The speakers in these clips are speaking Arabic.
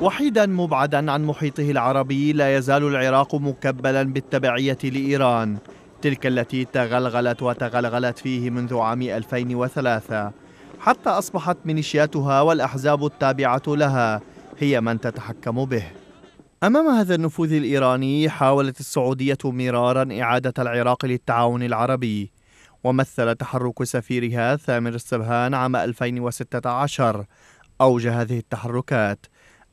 وحيدا مبعدا عن محيطه العربي لا يزال العراق مكبلا بالتبعية لإيران تلك التي تغلغلت وتغلغلت فيه منذ عام 2003 حتى أصبحت ميليشياتها والأحزاب التابعة لها هي من تتحكم به أمام هذا النفوذ الإيراني حاولت السعودية مرارا إعادة العراق للتعاون العربي ومثل تحرك سفيرها ثامر السبهان عام 2016 أوج هذه التحركات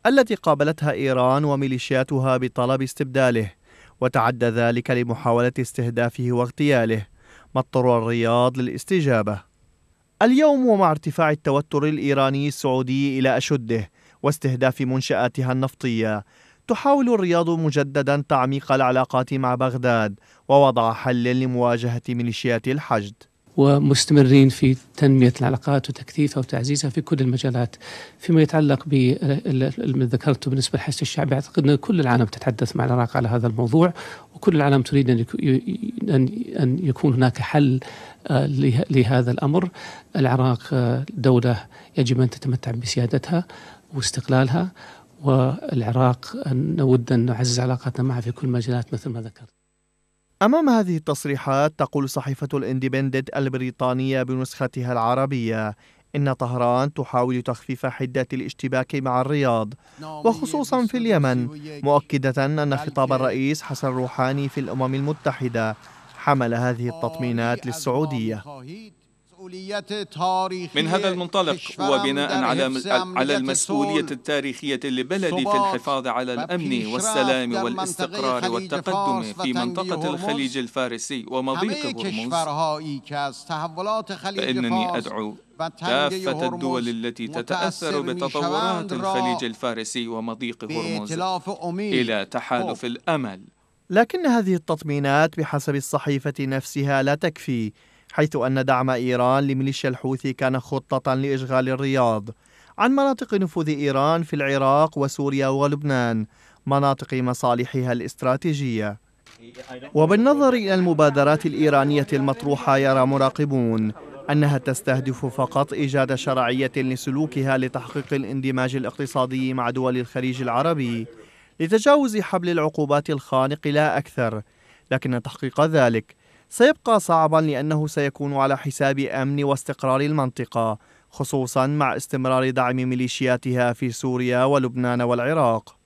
التي قابلتها إيران وميليشياتها بطلب استبداله وتعدى ذلك لمحاولة استهدافه واغتياله ما اضطر الرياض للاستجابة اليوم ومع ارتفاع التوتر الإيراني السعودي إلى أشده واستهداف منشآتها النفطية تحاول الرياض مجددا تعميق العلاقات مع بغداد ووضع حل لمواجهة ميليشيات الحشد ومستمرين في تنمية العلاقات وتكثيفها وتعزيزها في كل المجالات فيما يتعلق بما ذكرته بالنسبة للحشد الشعبي أعتقد أن كل العالم تتحدث مع العراق على هذا الموضوع وكل العالم تريد أن يكون هناك حل آه، لهذا الأمر العراق آه، دولة يجب أن تتمتع بسيادتها واستقلالها والعراق آه، نود أن نعزز علاقاتنا معه في كل المجالات مثل ما ذكرت أمام هذه التصريحات تقول صحيفة الاندبندنت البريطانية بنسختها العربية إن طهران تحاول تخفيف حدة الاشتباك مع الرياض وخصوصا في اليمن مؤكدة أن خطاب الرئيس حسن روحاني في الأمم المتحدة حمل هذه التطمينات للسعودية من هذا المنطلق وبناء على على المسؤولية التاريخية لبلدي في الحفاظ على الأمن والسلام والاستقرار والتقدم في منطقة الخليج الفارسي ومضيق هرمز فإنني أدعو كافة الدول التي تتأثر بتطورات الخليج الفارسي ومضيق هرمز إلى تحالف الأمل لكن هذه التطمينات بحسب الصحيفة نفسها لا تكفي حيث أن دعم إيران لميليشيا الحوثي كان خطة لإشغال الرياض عن مناطق نفوذ إيران في العراق وسوريا ولبنان مناطق مصالحها الاستراتيجية وبالنظر إلى المبادرات الإيرانية المطروحة يرى مراقبون أنها تستهدف فقط إيجاد شرعية لسلوكها لتحقيق الاندماج الاقتصادي مع دول الخليج العربي لتجاوز حبل العقوبات الخانق لا أكثر لكن تحقيق ذلك سيبقى صعبا لأنه سيكون على حساب أمن واستقرار المنطقة خصوصا مع استمرار دعم ميليشياتها في سوريا ولبنان والعراق